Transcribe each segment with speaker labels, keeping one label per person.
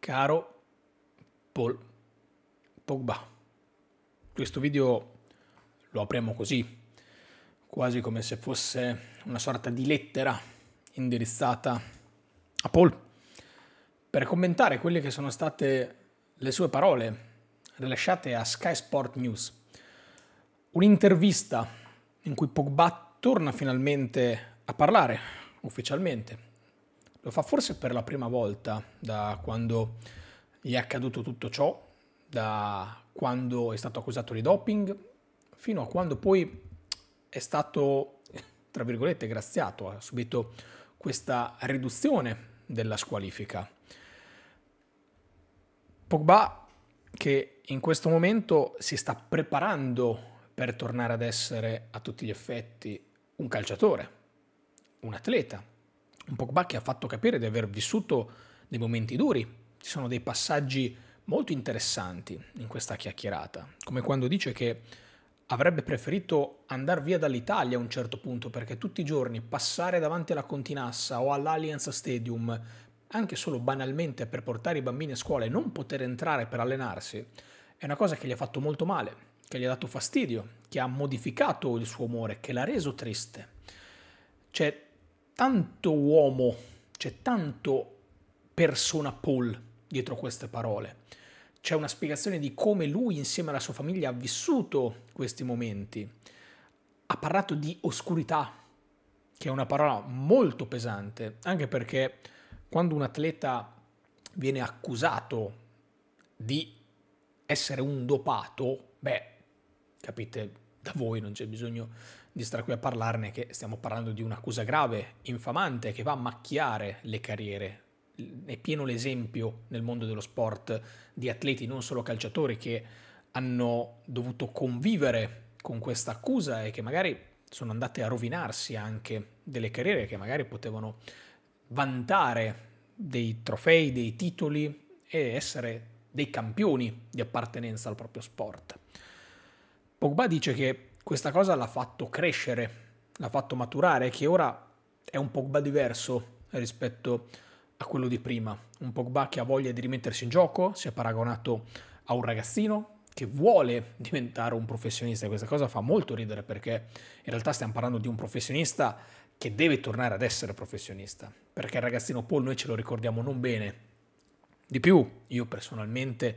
Speaker 1: caro Paul Pogba. Questo video lo apriamo così, quasi come se fosse una sorta di lettera indirizzata a Paul, per commentare quelle che sono state le sue parole rilasciate a Sky Sport News. Un'intervista in cui Pogba torna finalmente a parlare ufficialmente lo fa forse per la prima volta da quando gli è accaduto tutto ciò, da quando è stato accusato di doping, fino a quando poi è stato, tra virgolette, graziato, ha subito questa riduzione della squalifica. Pogba che in questo momento si sta preparando per tornare ad essere a tutti gli effetti un calciatore, un atleta, un Pogba che ha fatto capire di aver vissuto dei momenti duri. Ci sono dei passaggi molto interessanti in questa chiacchierata, come quando dice che avrebbe preferito andare via dall'Italia a un certo punto perché tutti i giorni passare davanti alla Continassa o all'Allianz Stadium, anche solo banalmente per portare i bambini a scuola e non poter entrare per allenarsi, è una cosa che gli ha fatto molto male, che gli ha dato fastidio, che ha modificato il suo umore, che l'ha reso triste. C'è tanto uomo, c'è tanto persona Paul dietro queste parole. C'è una spiegazione di come lui insieme alla sua famiglia ha vissuto questi momenti. Ha parlato di oscurità, che è una parola molto pesante, anche perché quando un atleta viene accusato di essere un dopato, beh, capite, da voi non c'è bisogno di stare qui a parlarne che stiamo parlando di un'accusa grave, infamante, che va a macchiare le carriere. È pieno l'esempio nel mondo dello sport di atleti, non solo calciatori, che hanno dovuto convivere con questa accusa e che magari sono andate a rovinarsi anche delle carriere che magari potevano vantare dei trofei, dei titoli e essere dei campioni di appartenenza al proprio sport. Pogba dice che questa cosa l'ha fatto crescere, l'ha fatto maturare, che ora è un Pogba diverso rispetto a quello di prima. Un Pogba che ha voglia di rimettersi in gioco, si è paragonato a un ragazzino che vuole diventare un professionista. Questa cosa fa molto ridere perché in realtà stiamo parlando di un professionista che deve tornare ad essere professionista. Perché il ragazzino Paul noi ce lo ricordiamo non bene. Di più, io personalmente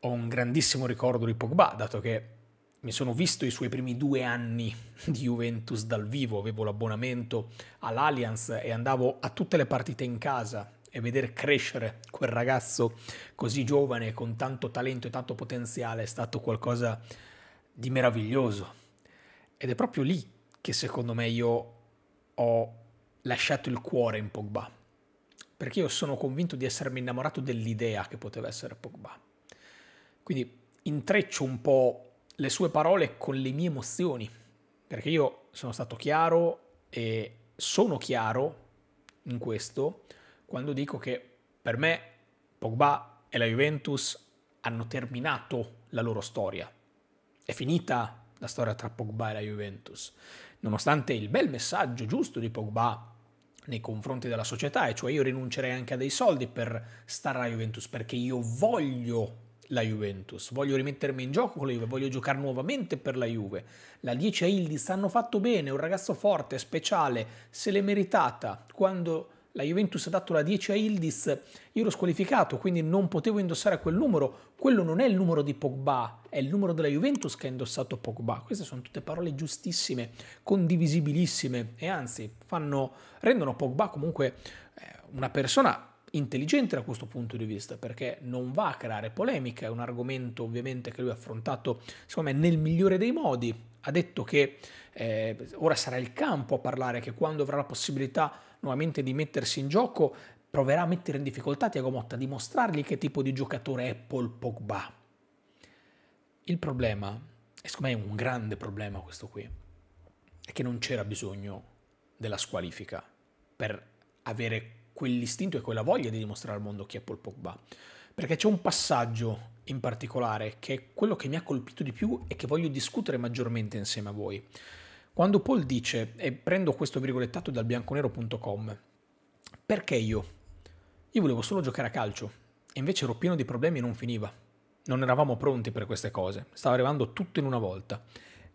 Speaker 1: ho un grandissimo ricordo di Pogba, dato che mi sono visto i suoi primi due anni di Juventus dal vivo, avevo l'abbonamento all'Allianz e andavo a tutte le partite in casa e vedere crescere quel ragazzo così giovane con tanto talento e tanto potenziale è stato qualcosa di meraviglioso. Ed è proprio lì che secondo me io ho lasciato il cuore in Pogba, perché io sono convinto di essermi innamorato dell'idea che poteva essere Pogba. Quindi intreccio un po' le sue parole con le mie emozioni, perché io sono stato chiaro e sono chiaro in questo quando dico che per me Pogba e la Juventus hanno terminato la loro storia. È finita la storia tra Pogba e la Juventus, nonostante il bel messaggio giusto di Pogba nei confronti della società, e cioè io rinuncerei anche a dei soldi per stare alla Juventus perché io voglio la Juventus, voglio rimettermi in gioco con la Juve, voglio giocare nuovamente per la Juve. La 10 a Ildiz hanno fatto bene, un ragazzo forte, speciale, se l'è meritata. Quando la Juventus ha dato la 10 a Ildiz, io ero squalificato, quindi non potevo indossare quel numero. Quello non è il numero di Pogba, è il numero della Juventus che ha indossato Pogba. Queste sono tutte parole giustissime, condivisibilissime e anzi fanno, rendono Pogba comunque eh, una persona intelligente da questo punto di vista perché non va a creare polemica, è un argomento ovviamente che lui ha affrontato secondo me nel migliore dei modi, ha detto che eh, ora sarà il campo a parlare, che quando avrà la possibilità nuovamente di mettersi in gioco proverà a mettere in difficoltà Tiago Motta, a dimostrargli che tipo di giocatore è Paul Pogba. Il problema, e secondo me è un grande problema questo qui, è che non c'era bisogno della squalifica per avere quell'istinto e quella voglia di dimostrare al mondo chi è Paul Pogba. Perché c'è un passaggio in particolare che è quello che mi ha colpito di più e che voglio discutere maggiormente insieme a voi. Quando Paul dice, e prendo questo virgolettato dal bianconero.com, perché io? Io volevo solo giocare a calcio e invece ero pieno di problemi e non finiva. Non eravamo pronti per queste cose, stava arrivando tutto in una volta.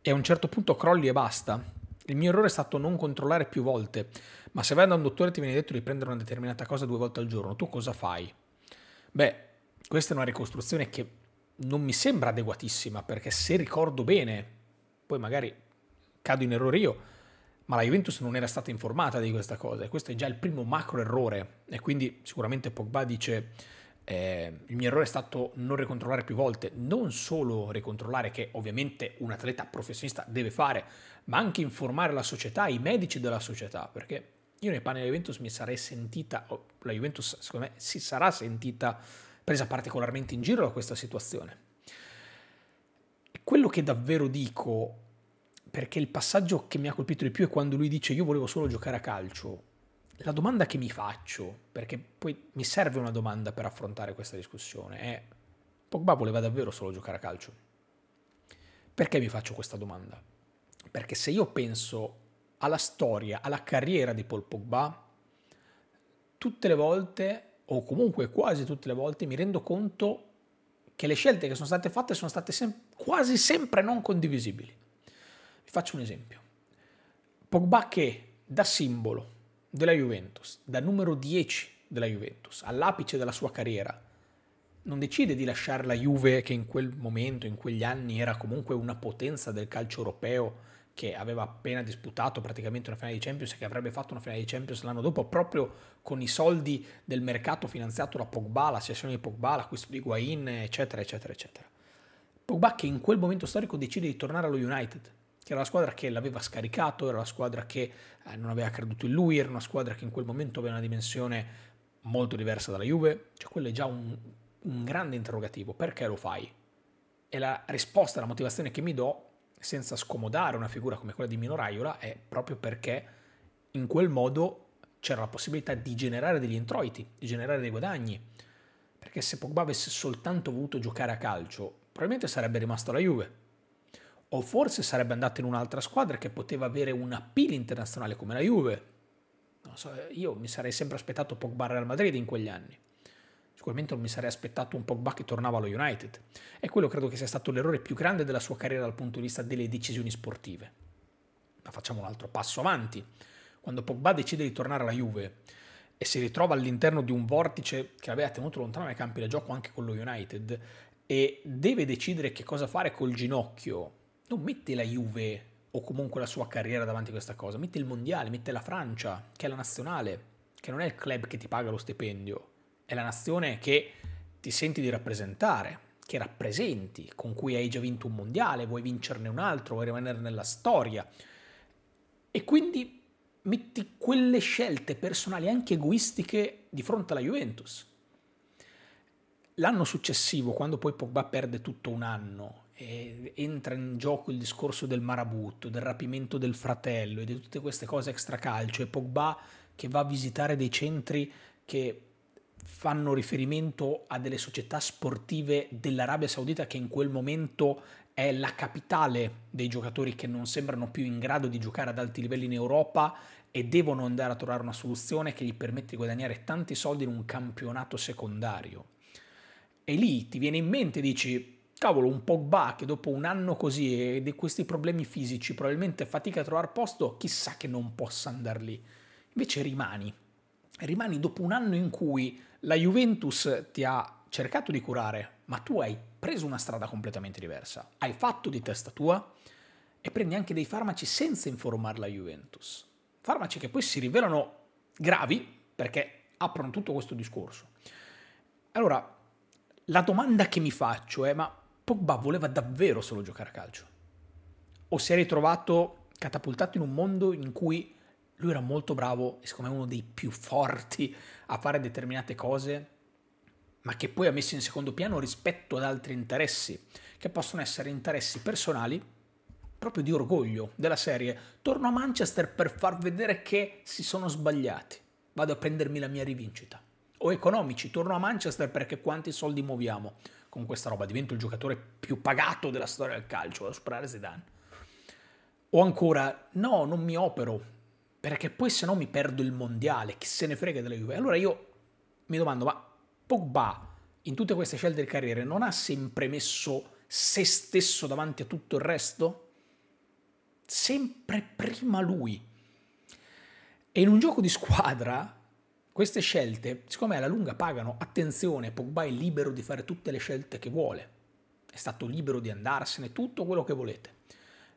Speaker 1: E a un certo punto crolli e basta, il mio errore è stato non controllare più volte, ma se vai da un dottore e ti viene detto di prendere una determinata cosa due volte al giorno, tu cosa fai? Beh, questa è una ricostruzione che non mi sembra adeguatissima, perché se ricordo bene, poi magari cado in errore io, ma la Juventus non era stata informata di questa cosa e questo è già il primo macro errore e quindi sicuramente Pogba dice eh, il mio errore è stato non ricontrollare più volte, non solo ricontrollare che ovviamente un atleta professionista deve fare, ma anche informare la società, i medici della società, perché io nei panni della Juventus mi sarei sentita, o la Juventus secondo me si sarà sentita presa particolarmente in giro da questa situazione. Quello che davvero dico, perché il passaggio che mi ha colpito di più è quando lui dice io volevo solo giocare a calcio, la domanda che mi faccio, perché poi mi serve una domanda per affrontare questa discussione, è Pogba voleva davvero solo giocare a calcio? Perché mi faccio questa domanda? Perché se io penso alla storia, alla carriera di Paul Pogba, tutte le volte, o comunque quasi tutte le volte, mi rendo conto che le scelte che sono state fatte sono state sem- quasi sempre non condivisibili. Vi faccio un esempio. Pogba che da simbolo della Juventus, da numero 10 della Juventus, all'apice della sua carriera, non decide di lasciare la Juve che in quel momento, in quegli anni era comunque una potenza del calcio europeo, che aveva appena disputato praticamente una finale di Champions e che avrebbe fatto una finale di Champions l'anno dopo proprio con i soldi del mercato finanziato da Pogba, la sessione di Pogba, l'acquisto di Guain, eccetera, eccetera, eccetera. Pogba che in quel momento storico decide di tornare allo United, che era la squadra che l'aveva scaricato, era la squadra che eh, non aveva creduto in lui, era una squadra che in quel momento aveva una dimensione molto diversa dalla Juve, cioè quello è già un, un grande interrogativo, perché lo fai? E la risposta, la motivazione che mi do senza scomodare una figura come quella di Mino Raiola è proprio perché in quel modo c'era la possibilità di generare degli introiti, di generare dei guadagni. Perché se Pogba avesse soltanto voluto giocare a calcio, probabilmente sarebbe rimasto alla Juve. O forse sarebbe andato in un'altra squadra che poteva avere un appeal internazionale come la Juve. So, io mi sarei sempre aspettato Pogba al Real Madrid in quegli anni sicuramente non mi sarei aspettato un Pogba che tornava allo United. E quello credo che sia stato l'errore più grande della sua carriera dal punto di vista delle decisioni sportive. Ma facciamo un altro passo avanti. Quando Pogba decide di tornare alla Juve e si ritrova all'interno di un vortice che l'aveva tenuto lontano dai campi da gioco anche con lo United e deve decidere che cosa fare col ginocchio, non mette la Juve o comunque la sua carriera davanti a questa cosa, mette il mondiale, mette la Francia, che è la nazionale, che non è il club che ti paga lo stipendio, è la nazione che ti senti di rappresentare, che rappresenti, con cui hai già vinto un mondiale, vuoi vincerne un altro, vuoi rimanere nella storia. E quindi metti quelle scelte personali, anche egoistiche, di fronte alla Juventus. L'anno successivo, quando poi Pogba perde tutto un anno e entra in gioco il discorso del marabutto, del rapimento del fratello e di tutte queste cose extra calcio, e Pogba che va a visitare dei centri che fanno riferimento a delle società sportive dell'Arabia Saudita che in quel momento è la capitale dei giocatori che non sembrano più in grado di giocare ad alti livelli in Europa e devono andare a trovare una soluzione che gli permette di guadagnare tanti soldi in un campionato secondario. E lì ti viene in mente, dici, cavolo, un Pogba che dopo un anno così e di questi problemi fisici probabilmente fatica a trovare posto, chissà che non possa andare lì. Invece rimani, rimani dopo un anno in cui la Juventus ti ha cercato di curare, ma tu hai preso una strada completamente diversa, hai fatto di testa tua e prendi anche dei farmaci senza informare la Juventus. Farmaci che poi si rivelano gravi perché aprono tutto questo discorso. Allora, la domanda che mi faccio è ma Pogba voleva davvero solo giocare a calcio? O si è ritrovato catapultato in un mondo in cui lui era molto bravo e secondo me uno dei più forti a fare determinate cose, ma che poi ha messo in secondo piano rispetto ad altri interessi, che possono essere interessi personali, proprio di orgoglio della serie. Torno a Manchester per far vedere che si sono sbagliati, vado a prendermi la mia rivincita. O economici, torno a Manchester perché quanti soldi muoviamo con questa roba, divento il giocatore più pagato della storia del calcio, da superare Zidane. O ancora, no, non mi opero, perché poi se no mi perdo il mondiale, chi se ne frega della Juve. Allora io mi domando, ma Pogba in tutte queste scelte di carriera non ha sempre messo se stesso davanti a tutto il resto? Sempre prima lui. E in un gioco di squadra queste scelte, siccome alla lunga pagano, attenzione, Pogba è libero di fare tutte le scelte che vuole, è stato libero di andarsene, tutto quello che volete.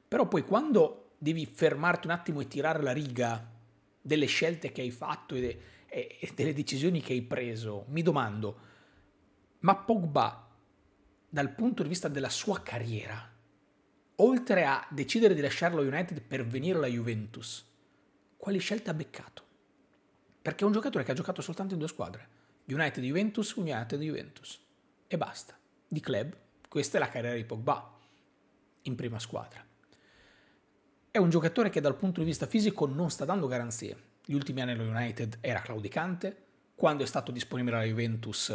Speaker 1: Però poi quando devi fermarti un attimo e tirare la riga delle scelte che hai fatto e, de- e delle decisioni che hai preso. Mi domando, ma Pogba, dal punto di vista della sua carriera, oltre a decidere di lasciarlo United per venire alla Juventus, quali scelte ha beccato? Perché è un giocatore che ha giocato soltanto in due squadre, United Juventus, United Juventus. E basta. Di club, questa è la carriera di Pogba in prima squadra. È un giocatore che dal punto di vista fisico non sta dando garanzie. Gli ultimi anni allo United era claudicante, quando è stato disponibile alla Juventus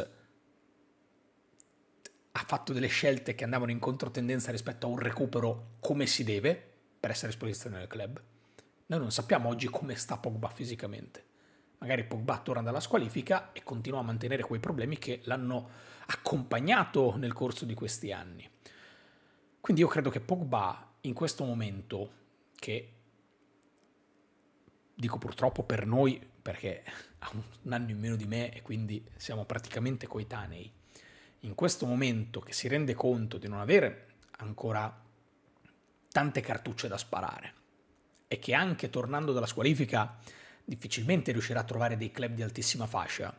Speaker 1: ha fatto delle scelte che andavano in controtendenza rispetto a un recupero come si deve per essere esposizione nel club. Noi non sappiamo oggi come sta Pogba fisicamente. Magari Pogba torna dalla squalifica e continua a mantenere quei problemi che l'hanno accompagnato nel corso di questi anni. Quindi io credo che Pogba in questo momento che dico purtroppo per noi, perché ha un anno in meno di me e quindi siamo praticamente coetanei, in questo momento che si rende conto di non avere ancora tante cartucce da sparare e che anche tornando dalla squalifica difficilmente riuscirà a trovare dei club di altissima fascia,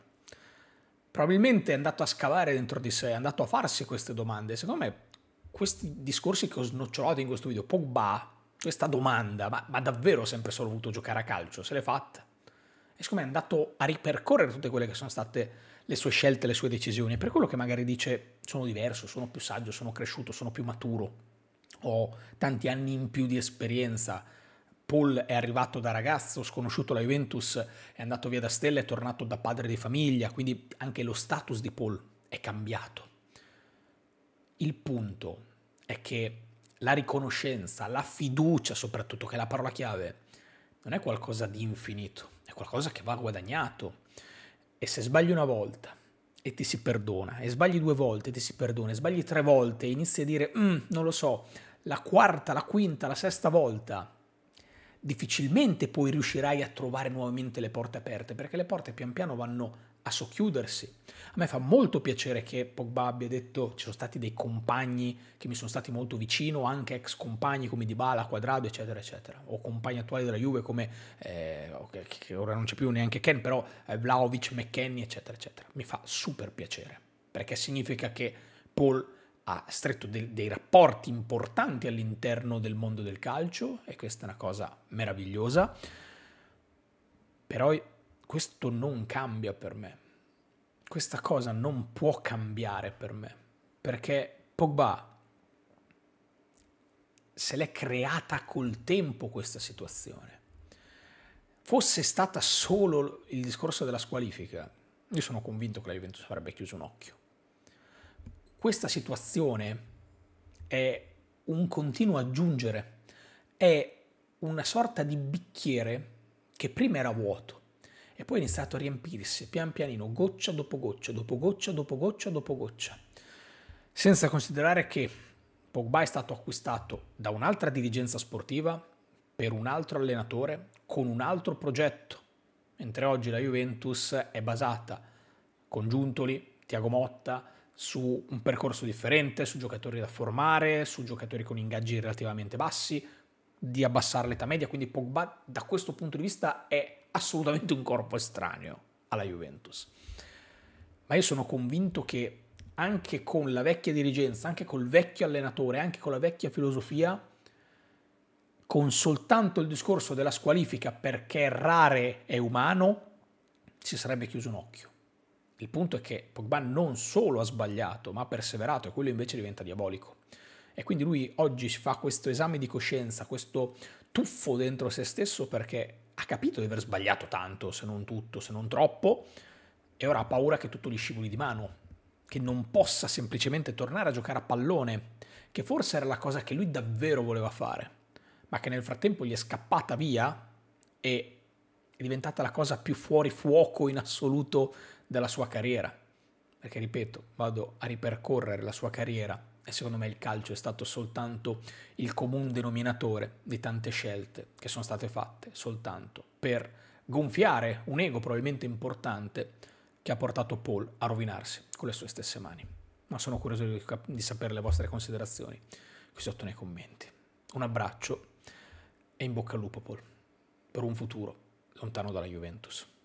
Speaker 1: probabilmente è andato a scavare dentro di sé, è andato a farsi queste domande. Secondo me questi discorsi che ho snocciolato in questo video, Pogba questa domanda, ma, ma davvero sempre solo voluto giocare a calcio? Se l'è fatta? E siccome è andato a ripercorrere tutte quelle che sono state le sue scelte, le sue decisioni, per quello che magari dice sono diverso, sono più saggio, sono cresciuto, sono più maturo, ho tanti anni in più di esperienza. Paul è arrivato da ragazzo, sconosciuto la Juventus, è andato via da Stella, è tornato da padre di famiglia, quindi anche lo status di Paul è cambiato. Il punto è che la riconoscenza, la fiducia soprattutto, che è la parola chiave, non è qualcosa di infinito, è qualcosa che va guadagnato. E se sbagli una volta e ti si perdona, e sbagli due volte e ti si perdona, e sbagli tre volte e inizi a dire, mm, non lo so, la quarta, la quinta, la sesta volta, difficilmente poi riuscirai a trovare nuovamente le porte aperte, perché le porte pian piano vanno aperte a socchiudersi. A me fa molto piacere che Pogba abbia detto ci sono stati dei compagni che mi sono stati molto vicino, anche ex compagni come Dybala, Quadrado, eccetera, eccetera, o compagni attuali della Juve come, eh, che, ora non c'è più neanche Ken, però eh, Vlaovic, McKenny, eccetera, eccetera. Mi fa super piacere, perché significa che Paul ha stretto de dei rapporti importanti all'interno del mondo del calcio e questa è una cosa meravigliosa. Però questo non cambia per me. Questa cosa non può cambiare per me, perché Pogba se l'è creata col tempo questa situazione. Fosse stata solo il discorso della squalifica, io sono convinto che la Juventus avrebbe chiuso un occhio. Questa situazione è un continuo aggiungere, è una sorta di bicchiere che prima era vuoto e poi è iniziato a riempirsi pian pianino, goccia dopo goccia, dopo goccia, dopo goccia, dopo goccia. Senza considerare che Pogba è stato acquistato da un'altra dirigenza sportiva per un altro allenatore con un altro progetto, mentre oggi la Juventus è basata con Giuntoli, Tiago Motta, su un percorso differente, su giocatori da formare, su giocatori con ingaggi relativamente bassi, di abbassare l'età media, quindi Pogba da questo punto di vista è assolutamente un corpo estraneo alla Juventus. Ma io sono convinto che anche con la vecchia dirigenza, anche col vecchio allenatore, anche con la vecchia filosofia, con soltanto il discorso della squalifica perché errare è umano, si sarebbe chiuso un occhio. Il punto è che Pogba non solo ha sbagliato, ma ha perseverato e quello invece diventa diabolico. E quindi lui oggi si fa questo esame di coscienza, questo tuffo dentro se stesso perché ha capito di aver sbagliato tanto, se non tutto, se non troppo, e ora ha paura che tutto gli scivoli di mano, che non possa semplicemente tornare a giocare a pallone, che forse era la cosa che lui davvero voleva fare, ma che nel frattempo gli è scappata via e è diventata la cosa più fuori fuoco in assoluto della sua carriera. Perché ripeto, vado a ripercorrere la sua carriera e secondo me il calcio è stato soltanto il comune denominatore di tante scelte che sono state fatte soltanto per gonfiare un ego probabilmente importante che ha portato Paul a rovinarsi con le sue stesse mani. Ma sono curioso di, di sapere le vostre considerazioni qui sotto nei commenti. Un abbraccio e in bocca al lupo Paul per un futuro lontano dalla Juventus.